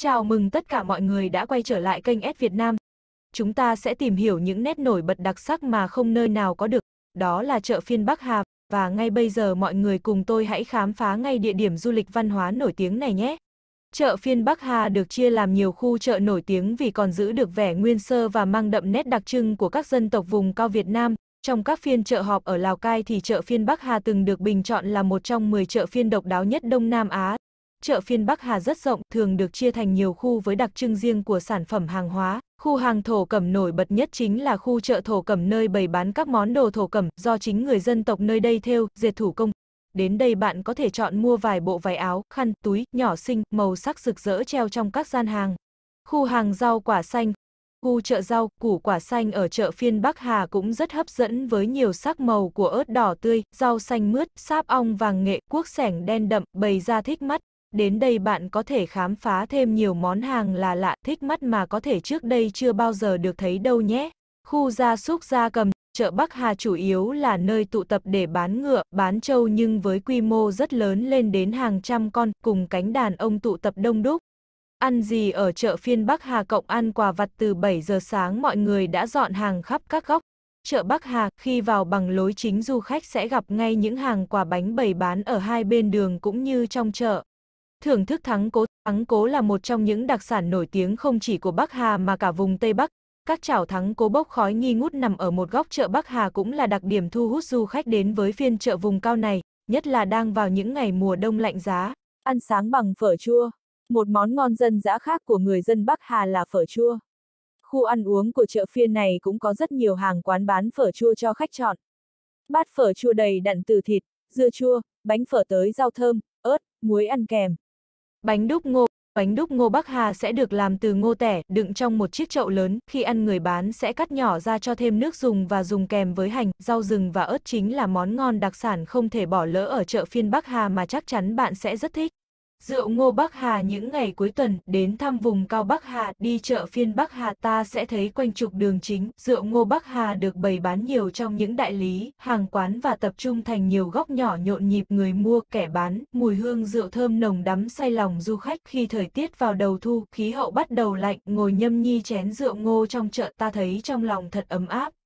Chào mừng tất cả mọi người đã quay trở lại kênh S Việt Nam. Chúng ta sẽ tìm hiểu những nét nổi bật đặc sắc mà không nơi nào có được, đó là chợ phiên Bắc Hà. Và ngay bây giờ mọi người cùng tôi hãy khám phá ngay địa điểm du lịch văn hóa nổi tiếng này nhé. Chợ phiên Bắc Hà được chia làm nhiều khu chợ nổi tiếng vì còn giữ được vẻ nguyên sơ và mang đậm nét đặc trưng của các dân tộc vùng cao Việt Nam. Trong các phiên chợ họp ở Lào Cai thì chợ phiên Bắc Hà từng được bình chọn là một trong 10 chợ phiên độc đáo nhất Đông Nam Á chợ phiên Bắc Hà rất rộng, thường được chia thành nhiều khu với đặc trưng riêng của sản phẩm hàng hóa. Khu hàng thổ cẩm nổi bật nhất chính là khu chợ thổ cẩm nơi bày bán các món đồ thổ cẩm do chính người dân tộc nơi đây thêu, dệt thủ công. Đến đây bạn có thể chọn mua vài bộ váy áo, khăn, túi, nhỏ xinh, màu sắc rực rỡ treo trong các gian hàng. Khu hàng rau quả xanh, Khu chợ rau, củ quả xanh ở chợ phiên Bắc Hà cũng rất hấp dẫn với nhiều sắc màu của ớt đỏ tươi, rau xanh mướt, sáp ong vàng nghệ, cuốc sẻng đen đậm, bày ra thích mắt. Đến đây bạn có thể khám phá thêm nhiều món hàng là lạ thích mắt mà có thể trước đây chưa bao giờ được thấy đâu nhé. Khu gia súc gia cầm, chợ Bắc Hà chủ yếu là nơi tụ tập để bán ngựa, bán trâu nhưng với quy mô rất lớn lên đến hàng trăm con, cùng cánh đàn ông tụ tập đông đúc. Ăn gì ở chợ phiên Bắc Hà cộng ăn quà vặt từ 7 giờ sáng mọi người đã dọn hàng khắp các góc. Chợ Bắc Hà, khi vào bằng lối chính du khách sẽ gặp ngay những hàng quà bánh bày bán ở hai bên đường cũng như trong chợ. Thưởng thức thắng cố, thắng cố là một trong những đặc sản nổi tiếng không chỉ của Bắc Hà mà cả vùng Tây Bắc. Các chảo thắng cố bốc khói nghi ngút nằm ở một góc chợ Bắc Hà cũng là đặc điểm thu hút du khách đến với phiên chợ vùng cao này, nhất là đang vào những ngày mùa đông lạnh giá. Ăn sáng bằng phở chua. Một món ngon dân dã khác của người dân Bắc Hà là phở chua. Khu ăn uống của chợ phiên này cũng có rất nhiều hàng quán bán phở chua cho khách chọn. Bát phở chua đầy đặn từ thịt, dưa chua, bánh phở tới rau thơm, ớt, muối ăn kèm. Bánh đúc ngô Bánh đúc ngô Bắc Hà sẽ được làm từ ngô tẻ, đựng trong một chiếc chậu lớn, khi ăn người bán sẽ cắt nhỏ ra cho thêm nước dùng và dùng kèm với hành, rau rừng và ớt chính là món ngon đặc sản không thể bỏ lỡ ở chợ phiên Bắc Hà mà chắc chắn bạn sẽ rất thích. Rượu Ngô Bắc Hà những ngày cuối tuần, đến thăm vùng cao Bắc Hà, đi chợ phiên Bắc Hà ta sẽ thấy quanh trục đường chính, rượu Ngô Bắc Hà được bày bán nhiều trong những đại lý, hàng quán và tập trung thành nhiều góc nhỏ nhộn nhịp người mua, kẻ bán, mùi hương rượu thơm nồng đắm say lòng du khách khi thời tiết vào đầu thu, khí hậu bắt đầu lạnh, ngồi nhâm nhi chén rượu ngô trong chợ ta thấy trong lòng thật ấm áp,